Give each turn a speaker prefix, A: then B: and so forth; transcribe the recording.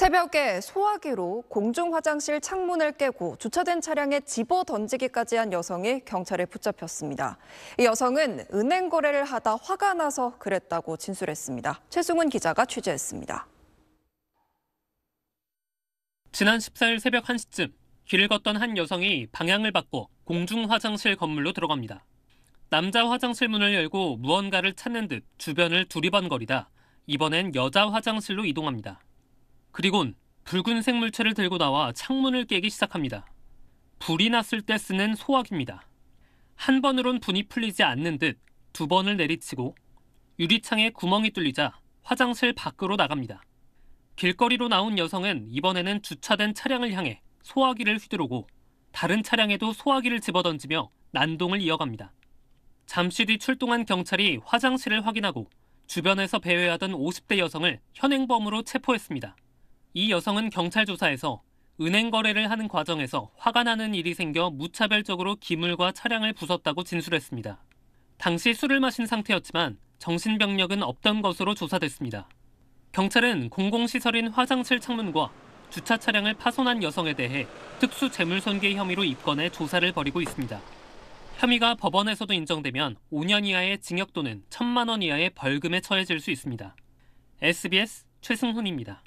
A: 새벽에 소화기로 공중 화장실 창문을 깨고 주차된 차량에 집어 던지기까지 한 여성이 경찰에 붙잡혔습니다. 이 여성은 은행 거래를 하다 화가 나서 그랬다고 진술했습니다. 최승훈 기자가 취재했습니다.
B: 지난 14일 새벽 1시쯤 길을 걷던 한 여성이 방향을 바꿔 공중 화장실 건물로 들어갑니다. 남자 화장실 문을 열고 무언가를 찾는 듯 주변을 두리번거리다 이번엔 여자 화장실로 이동합니다. 그리곤 붉은색 물체를 들고 나와 창문을 깨기 시작합니다. 불이 났을 때 쓰는 소화기입니다. 한 번으론 분이 풀리지 않는 듯 두 번을 내리치고 유리창에 구멍이 뚫리자 화장실 밖으로 나갑니다. 길거리로 나온 여성은 이번에는 주차된 차량을 향해 소화기를 휘두르고 다른 차량에도 소화기를 집어던지며 난동을 이어갑니다. 잠시 뒤 출동한 경찰이 화장실을 확인하고 주변에서 배회하던 50대 여성을 현행범으로 체포했습니다. 이 여성은 경찰 조사에서 은행 거래를 하는 과정에서 화가 나는 일이 생겨 무차별적으로 기물과 차량을 부쉈다고 진술했습니다. 당시 술을 마신 상태였지만 정신병력은 없던 것으로 조사됐습니다. 경찰은 공공시설인 화장실 창문과 주차 차량을 파손한 여성에 대해 특수 재물손괴 혐의로 입건해 조사를 벌이고 있습니다. 혐의가 법원에서도 인정되면 5년 이하의 징역 또는 1천만 원 이하의 벌금에 처해질 수 있습니다. SBS 최승훈입니다.